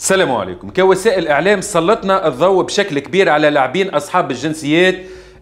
السلام عليكم كوسائل اعلام سلطنا الضوء بشكل كبير على لاعبين اصحاب الجنسيات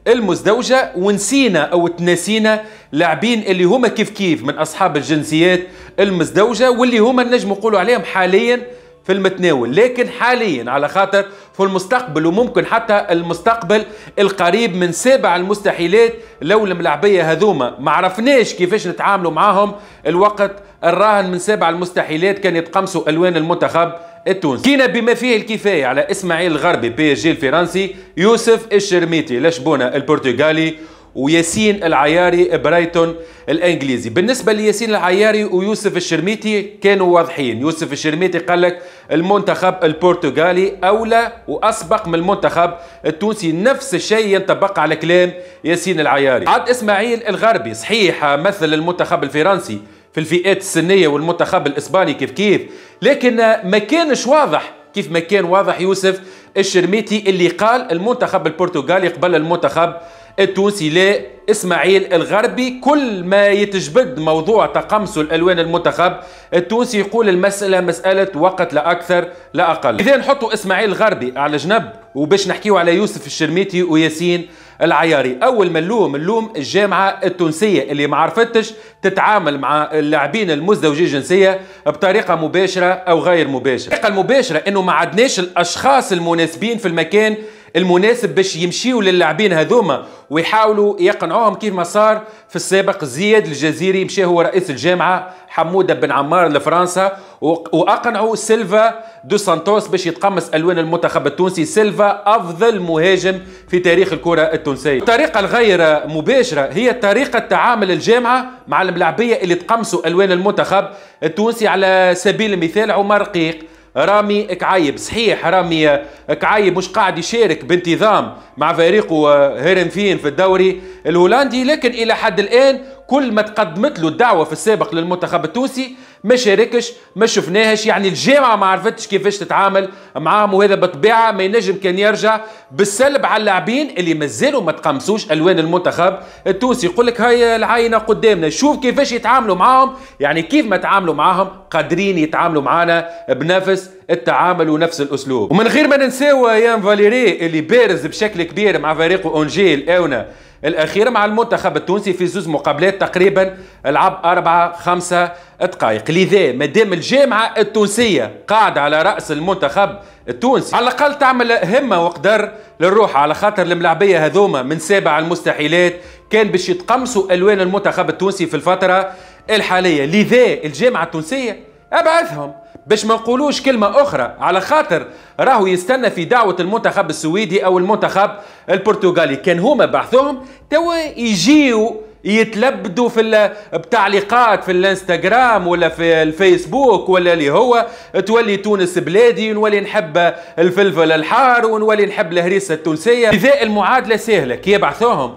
المزدوجه ونسينا او تناسينا لاعبين اللي هما كيف كيف من اصحاب الجنسيات المزدوجه واللي هما نجم نقولوا عليهم حاليا في المتناول لكن حاليا على خاطر في المستقبل وممكن حتى المستقبل القريب من سابع المستحيلات لو الملاعبية هذوما ما عرفناش كيفاش نتعاملوا معاهم الوقت الراهن من سابع المستحيلات كان يتقمصوا ألوان المنتخب التونسي كينا بما فيه الكفاية على إسماعيل الغربي بي جي الفرنسي يوسف الشرميتي لشبونة البرتغالي وياسين العياري برايتون الانجليزي بالنسبه لياسين العياري ويوسف الشرميتي كانوا واضحين يوسف الشرميتي قال لك المنتخب البرتغالي اولى واسبق من المنتخب التونسي نفس الشيء ينطبق على كلام ياسين العياري عاد اسماعيل الغربي صحيح مثل المنتخب الفرنسي في الفئات السنية والمنتخب الإسباني كيف كيف لكن ما كانش واضح كيف ما كان واضح يوسف الشرميتي اللي قال المنتخب البرتغالي قبل المنتخب التونسي لا اسماعيل الغربي كل ما يتجبد موضوع تقمص الالوان المنتخب التونسي يقول المساله مساله وقت لا اكثر لا اقل اذا نحطوا اسماعيل الغربي على جنب وباش نحكيو على يوسف الشرميتي وياسين العياري اول ما نلوم الجامعه التونسيه اللي ما عرفتش تتعامل مع اللاعبين المزدوجي الجنسيه بطريقه مباشره او غير مباشره الطريقه المباشره انه ما عدناش الاشخاص المناسبين في المكان المناسب باش يمشيوا للاعبين هذوما ويحاولوا يقنعوهم كيما صار في السابق زياد الجزيري مشى هو رئيس الجامعه حموده بن عمار لفرنسا واقنعوا سيلفا دو سانتوس باش يتقمص الوان المنتخب التونسي سيلفا افضل مهاجم في تاريخ الكره التونسيه الطريقه الغير مباشره هي طريقه تعامل الجامعه مع الملاعبيه اللي تقمصوا الوان المنتخب التونسي على سبيل المثال عمر رقيق رامي كعيب صحيح رامي كعيب مش قاعد يشارك بانتظام مع فريقه آه، فين في الدوري الهولندي لكن الى حد الان كل ما تقدمت له الدعوه في السابق للمنتخب التونسي ما شاركش ما شفناهش يعني الجامعه ما عرفتش كيفاش تتعامل معاهم وهذا بطبيعة ما ينجم كان يرجع بالسلب على اللاعبين اللي مازالوا ما تقمصوش الوان المنتخب التونسي يقول لك هاي العاينه قدامنا شوف كيفاش يتعاملوا معاهم يعني كيف ما تعاملوا معاهم قادرين يتعاملوا معانا بنفس التعامل ونفس الاسلوب ومن غير ما ننساو ايام فاليري اللي بارز بشكل كبير مع فريق اونجيل اونا الاخير مع المنتخب التونسي في زوز مقابلات تقريبا لعب أربعة خمسة دقائق لذا دام الجامعة التونسية قاعدة على رأس المنتخب التونسي على الأقل تعمل همة وقدر للروح على خاطر الملاعبية هذوما من سابع المستحيلات كان باش يتقمصوا ألوان المنتخب التونسي في الفترة الحالية لذا الجامعة التونسية ابعثهم باش ما نقولوش كلمة أخرى على خاطر راهو يستنى في دعوة المنتخب السويدي أو المنتخب البرتغالي كان هما بعثوهم توا يجيو يتلبدوا في بتعليقات في الانستغرام ولا في الفيسبوك ولا اللي هو تولي تونس بلادي ونولي نحب الفلفل الحار ونولي نحب الهريسه التونسيه اذا المعادله سهله كي يبعثوهم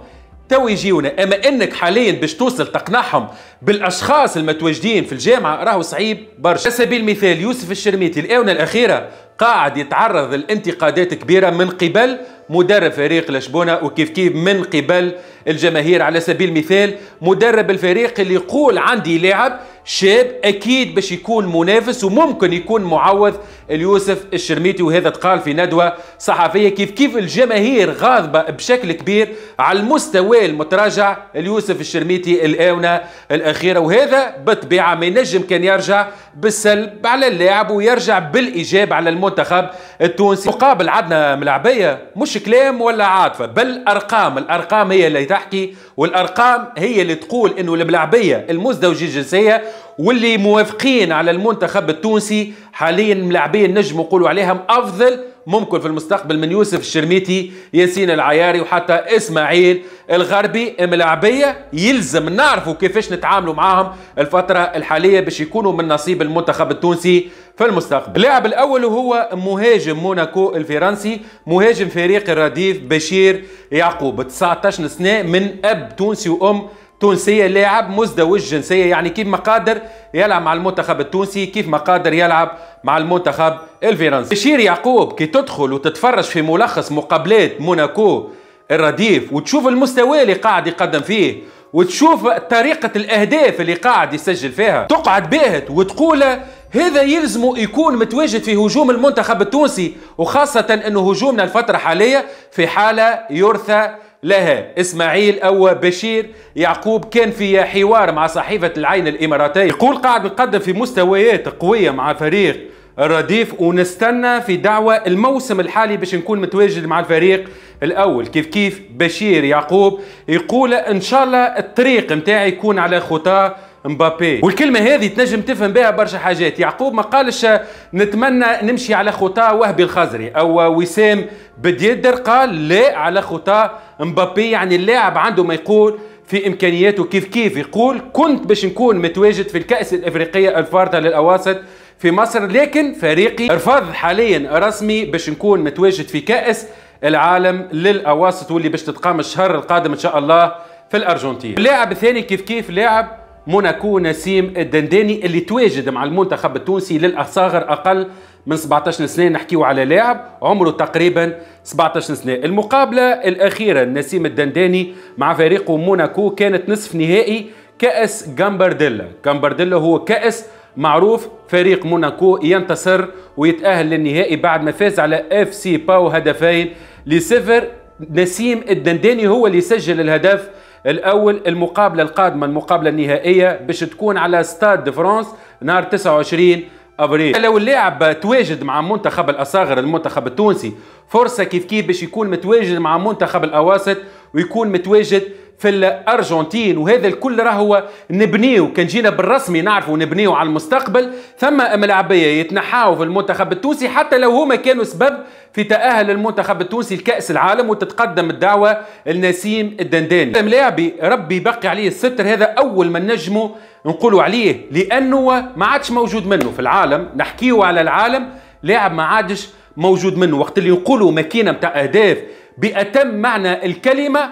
تو يجيونا اما انك حاليا باش توصل تقنعهم بالاشخاص المتواجدين في الجامعه راهو صعيب برشا على سبيل المثال يوسف الشرميتي الاونه الاخيره قاعد يتعرض لانتقادات كبيره من قبل مدرب فريق لشبونه وكيف كيف من قبل الجماهير على سبيل المثال مدرب الفريق اللي يقول عندي لاعب شاب اكيد باش يكون منافس وممكن يكون معوض اليوسف الشرميتي وهذا تقال في ندوه صحفيه كيف كيف الجماهير غاضبه بشكل كبير على المستوى المتراجع اليوسف الشرميتي الاونه الاخيره وهذا بالطبيعه ما ينجم كان يرجع بالسلب على اللاعب ويرجع بالايجاب على المنتخب التونسي مقابل عندنا ملعبيه مش كلام ولا عاطفه بل ارقام الارقام هي اللي تحكي والارقام هي اللي تقول انه الملعبيه المزدوجه الجنسيه واللي موافقين على المنتخب التونسي حاليا ملاعبين نجم نقولوا عليهم افضل ممكن في المستقبل من يوسف الشرميتي ياسين العياري وحتى اسماعيل الغربي ملاعبيه يلزم نعرفوا كيفاش نتعاملوا معاهم الفتره الحاليه باش يكونوا من نصيب المنتخب التونسي في المستقبل اللاعب الاول هو مهاجم موناكو الفرنسي مهاجم فريق الرديف بشير يعقوب 19 سنه من اب تونسي وام تونسية لاعب مزدوج جنسية يعني كيف ما قادر يلعب مع المنتخب التونسي كيف ما قادر يلعب مع المنتخب الفرنسي بشير يعقوب كي تدخل وتتفرج في ملخص مقابلات موناكو الرديف وتشوف المستوى اللي قاعد يقدم فيه وتشوف طريقة الأهداف اللي قاعد يسجل فيها تقعد باهت وتقول هذا يلزم يكون متواجد في هجوم المنتخب التونسي وخاصة أنه هجومنا الفترة الحالية في حالة يرثى لها اسماعيل او بشير يعقوب كان في حوار مع صحيفه العين الاماراتيه يقول قاعد نقدم في مستويات قويه مع فريق الرديف ونستنى في دعوة الموسم الحالي باش نكون متواجد مع الفريق الأول كيف كيف بشير يعقوب يقول إن شاء الله الطريق متاعي يكون على خطاه مبابي والكلمة هذه تنجم تفهم بها برشا حاجات يعقوب ما قالش نتمنى نمشي على خطاه وهبي الخزري أو وسام بديدر قال لا على خطاه مبابي يعني اللاعب عنده ما يقول في امكانياته كيف كيف يقول كنت باش نكون متواجد في الكاس الافريقيه الفارده للاواسط في مصر لكن فريقي رفض حاليا رسمي باش نكون متواجد في كاس العالم للاواسط واللي باش تتقام الشهر القادم ان شاء الله في الارجنتين اللاعب الثاني كيف كيف لاعب موناكو نسيم الدنداني اللي تواجد مع المنتخب التونسي للاصغر اقل من 17 سنه نحكيو على لاعب عمره تقريبا 17 سنه المقابله الاخيره نسيم الدنداني مع فريق موناكو كانت نصف نهائي كاس جامبرديلا جامبرديلا هو كاس معروف فريق موناكو ينتصر ويتأهل للنهائي بعد ما فاز على اف سي باو هدفين لصفر نسيم الدنداني هو اللي سجل الهدف الاول المقابله القادمه المقابله النهائيه باش تكون على ستاد فرانس نهار 29 ابريل لو اللاعب تواجد مع منتخب الاصاغر المنتخب التونسي فرصه كيف كيف باش يكون متواجد مع منتخب الاواسط ويكون متواجد في الارجنتين وهذا الكل راهو نبنيو كان جينا بالرسمي نعرفوا نبنيو على المستقبل ثم ملاعبيه يتنحاو في المنتخب التونسي حتى لو هما كانوا سبب في تاهل المنتخب التونسي لكاس العالم وتتقدم الدعوه لنسيم الدنداني ملاعبي ربي يبقي عليه الستر هذا اول من نجمه نقولوا عليه لانه ما عادش موجود منه في العالم نحكيه على العالم لاعب ما عادش موجود منه وقت اللي نقولوا ماكينه نتاع اهداف باتم معنى الكلمه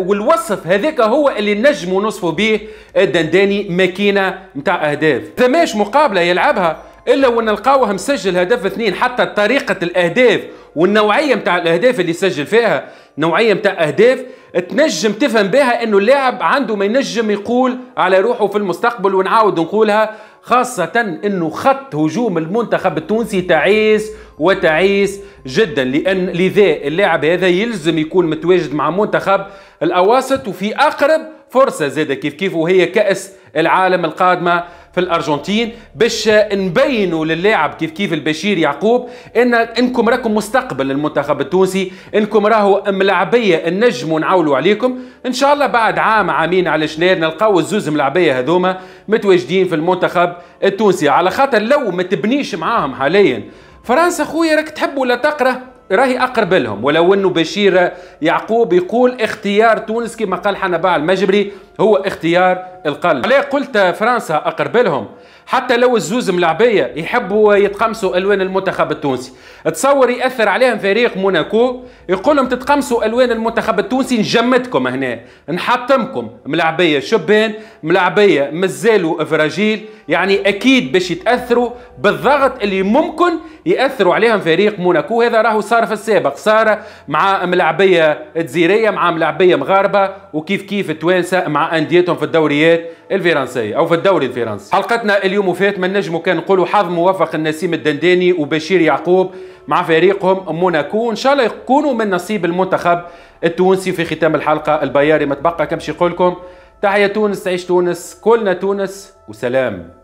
والوصف هذاك هو اللي نجموا نصفوا به الدنداني ماكينه نتاع اهداف ماش مقابله يلعبها الا ونلقاوه مسجل هدف اثنين حتى طريقه الاهداف والنوعيه نتاع الاهداف اللي سجل فيها نوعيه نتاع اهداف تنجم تفهم بها انه اللاعب عنده ما ينجم يقول على روحه في المستقبل ونعاود نقولها خاصة انه خط هجوم المنتخب التونسي تعيس وتعيس جدا لان لذا اللاعب هذا يلزم يكون متواجد مع منتخب الاواسط وفي اقرب فرصة زاده كيف كيف وهي كأس العالم القادمة في الارجنتين باش نبينوا للاعب كيف كيف البشير يعقوب ان انكم راكم مستقبل المنتخب التونسي انكم راهو ملاعبيه نجموا نعولوا عليكم ان شاء الله بعد عام عامين على شنير نلقاو الزوز ملاعبيه هذوما متواجدين في المنتخب التونسي على خاطر لو ما تبنيش معاهم حاليا فرنسا خويا راك تحب ولا تقرا راهي اقرب لهم ولو انه بشير يعقوب يقول اختيار تونس كما قال حنباع المجبري هو اختيار القلب ليه قلت فرنسا أقرب لهم حتى لو الزوز ملعبية يحبوا يتقمصوا ألوان المنتخب التونسي تصور يأثر عليهم فريق موناكو يقول لهم تتقمصوا ألوان المنتخب التونسي نجمدكم هنا نحطمكم ملعبية شبان ملعبية مازالوا فراجيل يعني أكيد باش يتأثروا بالضغط اللي ممكن يأثروا عليهم فريق موناكو هذا راهو صار في السابق صار مع ملعبية جزيرية مع ملعبية مغاربة وكيف كيف التوانسة مع أنديتهم في الدوريات الجاليات الفرنسيه او في الدوري الفرنسي حلقتنا اليوم وفات ما نجم كان نقولوا حظ موفق النسيم الدنداني وبشير يعقوب مع فريقهم موناكو ان شاء الله يكونوا من نصيب المنتخب التونسي في ختام الحلقه البياري ما تبقى كمش يقول لكم تحية تونس عيش تونس كلنا تونس وسلام